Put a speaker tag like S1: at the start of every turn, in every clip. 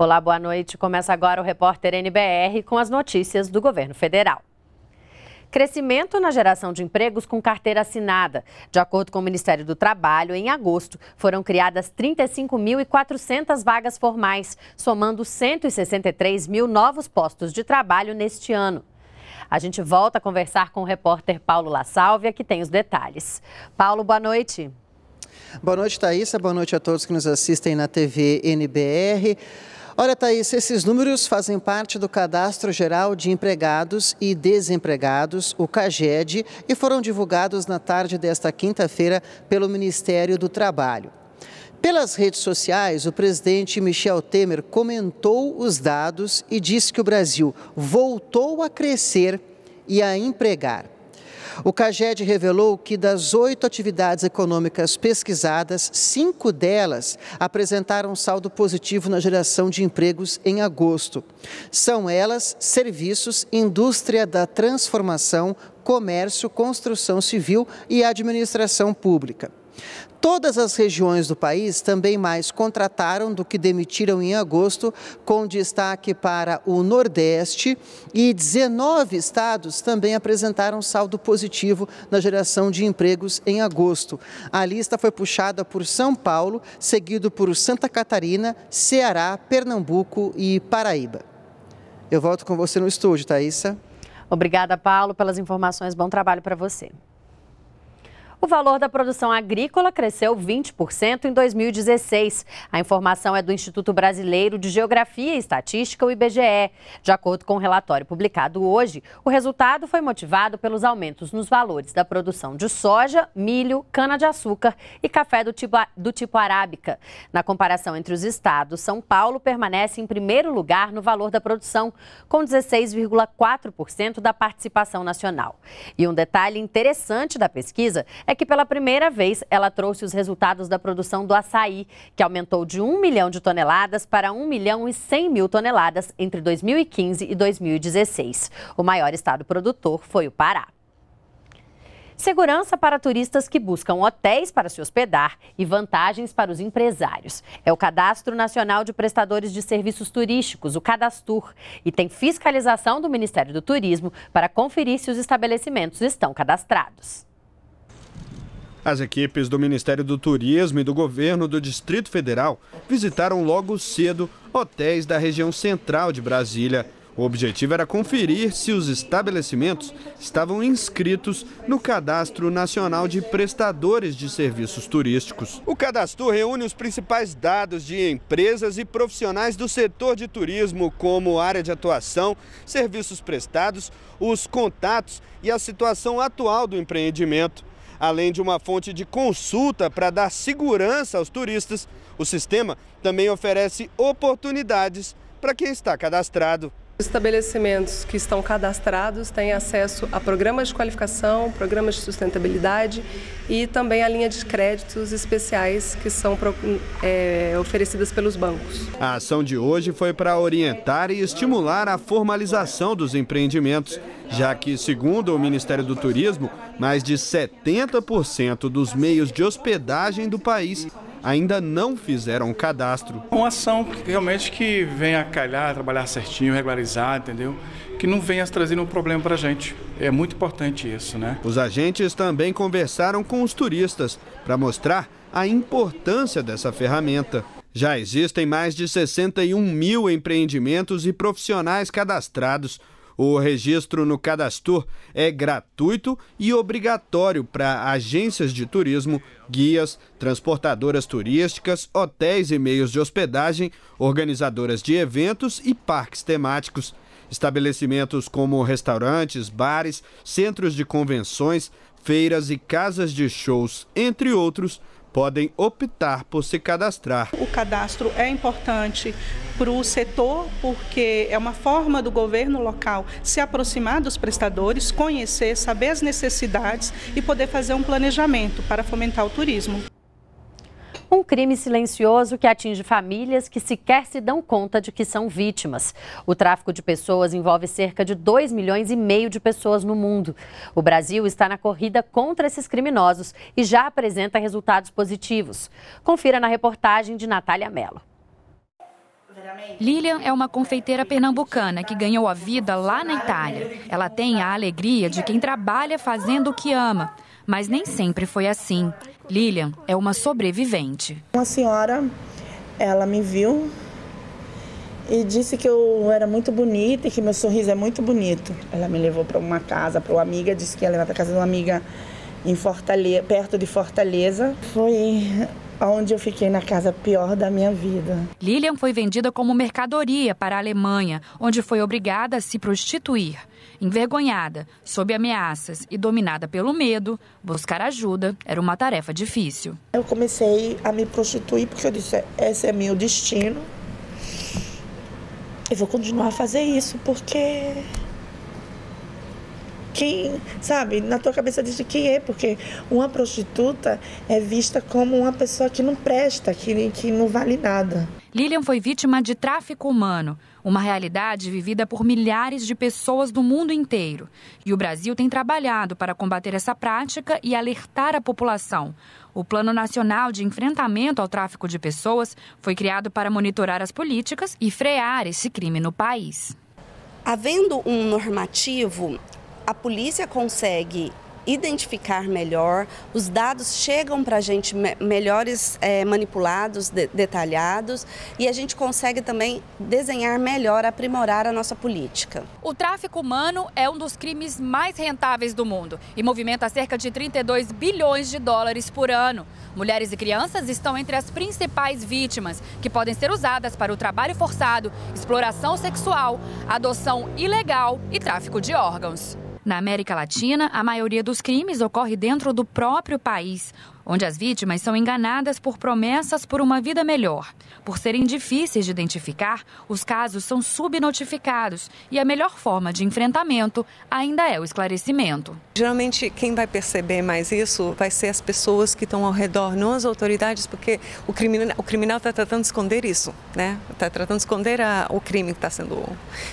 S1: Olá, boa noite. Começa agora o repórter NBR com as notícias do governo federal. Crescimento na geração de empregos com carteira assinada. De acordo com o Ministério do Trabalho, em agosto foram criadas 35.400 vagas formais, somando 163 mil novos postos de trabalho neste ano. A gente volta a conversar com o repórter Paulo La Sálvia, que tem os detalhes. Paulo, boa noite.
S2: Boa noite, Thaisa. Boa noite a todos que nos assistem na TV NBR. Olha, Thaís, esses números fazem parte do Cadastro Geral de Empregados e Desempregados, o CAGED, e foram divulgados na tarde desta quinta-feira pelo Ministério do Trabalho. Pelas redes sociais, o presidente Michel Temer comentou os dados e disse que o Brasil voltou a crescer e a empregar. O CAGED revelou que das oito atividades econômicas pesquisadas, cinco delas apresentaram saldo positivo na geração de empregos em agosto. São elas serviços, indústria da transformação, comércio, construção civil e administração pública. Todas as regiões do país também mais contrataram do que demitiram em agosto, com destaque para o Nordeste, e 19 estados também apresentaram saldo positivo na geração de empregos em agosto. A lista foi puxada por São Paulo, seguido por Santa Catarina, Ceará, Pernambuco e Paraíba. Eu volto com você no estúdio, Thaisa. Obrigada, Paulo, pelas informações. Bom trabalho para você.
S1: O valor da produção agrícola cresceu 20% em 2016. A informação é do Instituto Brasileiro de Geografia e Estatística, o IBGE. De acordo com o um relatório publicado hoje, o resultado foi motivado pelos aumentos nos valores da produção de soja, milho, cana-de-açúcar e café do tipo, do tipo arábica. Na comparação entre os estados, São Paulo permanece em primeiro lugar no valor da produção, com 16,4% da participação nacional. E um detalhe interessante da pesquisa é que pela primeira vez ela trouxe os resultados da produção do açaí, que aumentou de 1 milhão de toneladas para 1 milhão e 100 mil toneladas entre 2015 e 2016. O maior estado produtor foi o Pará. Segurança para turistas que buscam hotéis para se hospedar e vantagens para os empresários. É o Cadastro Nacional de Prestadores de Serviços Turísticos, o Cadastur, e tem fiscalização do Ministério do Turismo para conferir se os estabelecimentos estão cadastrados.
S3: As equipes do Ministério do Turismo e do governo do Distrito Federal visitaram logo cedo hotéis da região central de Brasília. O objetivo era conferir se os estabelecimentos estavam inscritos no Cadastro Nacional de Prestadores de Serviços Turísticos. O cadastro reúne os principais dados de empresas e profissionais do setor de turismo, como área de atuação, serviços prestados, os contatos e a situação atual do empreendimento. Além de uma fonte de consulta para dar segurança aos turistas, o sistema também oferece oportunidades para quem está cadastrado.
S2: Estabelecimentos que estão cadastrados têm acesso a programas de qualificação, programas de sustentabilidade e também a linha de créditos especiais que são hum, é, oferecidas pelos bancos.
S3: A ação de hoje foi para orientar e estimular a formalização dos empreendimentos, já que, segundo o Ministério do Turismo, mais de 70% dos meios de hospedagem do país ainda não fizeram o cadastro. É uma ação realmente que venha a calhar, trabalhar certinho, regularizar, entendeu? Que não venha trazendo um problema para a gente. É muito importante isso, né? Os agentes também conversaram com os turistas para mostrar a importância dessa ferramenta. Já existem mais de 61 mil empreendimentos e profissionais cadastrados o registro no Cadastur é gratuito e obrigatório para agências de turismo, guias, transportadoras turísticas, hotéis e meios de hospedagem, organizadoras de eventos e parques temáticos. Estabelecimentos como restaurantes, bares, centros de convenções, feiras e casas de shows, entre outros, podem optar por se cadastrar.
S4: O cadastro é importante para o setor, porque é uma forma do governo local se aproximar dos prestadores, conhecer, saber as necessidades e poder fazer um planejamento para fomentar o turismo.
S1: Um crime silencioso que atinge famílias que sequer se dão conta de que são vítimas. O tráfico de pessoas envolve cerca de 2 milhões e meio de pessoas no mundo. O Brasil está na corrida contra esses criminosos e já apresenta resultados positivos. Confira na reportagem de Natália Mello.
S5: Lilian é uma confeiteira pernambucana que ganhou a vida lá na Itália. Ela tem a alegria de quem trabalha fazendo o que ama, mas nem sempre foi assim. Lilian é uma sobrevivente. Uma
S4: senhora, ela me viu e disse que eu era muito bonita e que meu sorriso é muito bonito. Ela me levou para uma casa, para uma amiga, disse que ia levar para casa de uma amiga em Fortaleza, perto de Fortaleza. Foi onde eu fiquei na casa
S5: pior da minha vida. Lilian foi vendida como mercadoria para a Alemanha, onde foi obrigada a se prostituir. Envergonhada, sob ameaças e dominada pelo medo, buscar ajuda era uma tarefa difícil.
S4: Eu comecei a me prostituir porque eu disse: esse é meu destino. Eu vou continuar a fazer isso porque quem, sabe, na tua cabeça diz quem é, porque uma prostituta é vista como uma pessoa que não presta, que,
S5: que não vale nada. Lilian foi vítima de tráfico humano, uma realidade vivida por milhares de pessoas do mundo inteiro. E o Brasil tem trabalhado para combater essa prática e alertar a população. O Plano Nacional de Enfrentamento ao Tráfico de Pessoas foi criado para monitorar as políticas e frear esse crime no país. Havendo um normativo, a polícia consegue identificar melhor, os dados chegam para a gente melhores é, manipulados, de detalhados, e a gente consegue também desenhar melhor, aprimorar a nossa política. O tráfico humano é um dos crimes mais rentáveis do mundo e movimenta cerca de 32 bilhões de dólares por ano. Mulheres e crianças estão entre as principais vítimas, que podem ser usadas para o trabalho forçado, exploração sexual, adoção ilegal e tráfico de órgãos. Na América Latina, a maioria dos crimes ocorre dentro do próprio país onde as vítimas são enganadas por promessas por uma vida melhor. Por serem difíceis de identificar, os casos são subnotificados e a melhor forma de enfrentamento ainda é o esclarecimento. Geralmente, quem vai
S2: perceber mais isso vai ser as pessoas que estão ao redor, não as autoridades, porque o criminal o criminal está tratando de esconder isso, né? Está tratando de esconder a, o crime que está sendo.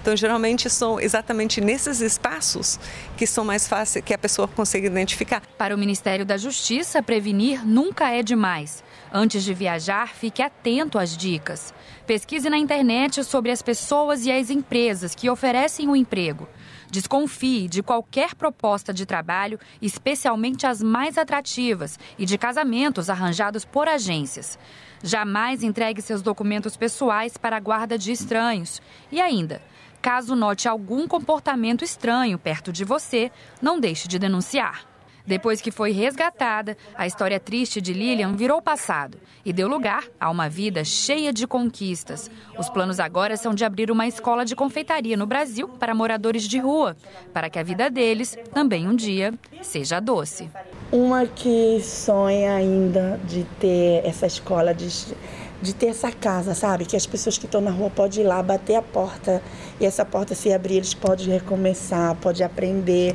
S2: Então, geralmente são exatamente nesses espaços que são mais fáceis que a pessoa consegue identificar.
S5: Para o Ministério da Justiça, prevenir Dormir nunca é demais. Antes de viajar, fique atento às dicas. Pesquise na internet sobre as pessoas e as empresas que oferecem o um emprego. Desconfie de qualquer proposta de trabalho, especialmente as mais atrativas e de casamentos arranjados por agências. Jamais entregue seus documentos pessoais para a guarda de estranhos. E ainda, caso note algum comportamento estranho perto de você, não deixe de denunciar. Depois que foi resgatada, a história triste de Lilian virou passado e deu lugar a uma vida cheia de conquistas. Os planos agora são de abrir uma escola de confeitaria no Brasil para moradores de rua, para que a vida deles também um dia seja doce.
S4: Uma que sonha ainda de ter essa escola de de ter essa casa, sabe? Que as pessoas que estão na rua podem ir lá, bater a porta e essa porta
S1: se abrir, eles podem recomeçar, podem aprender.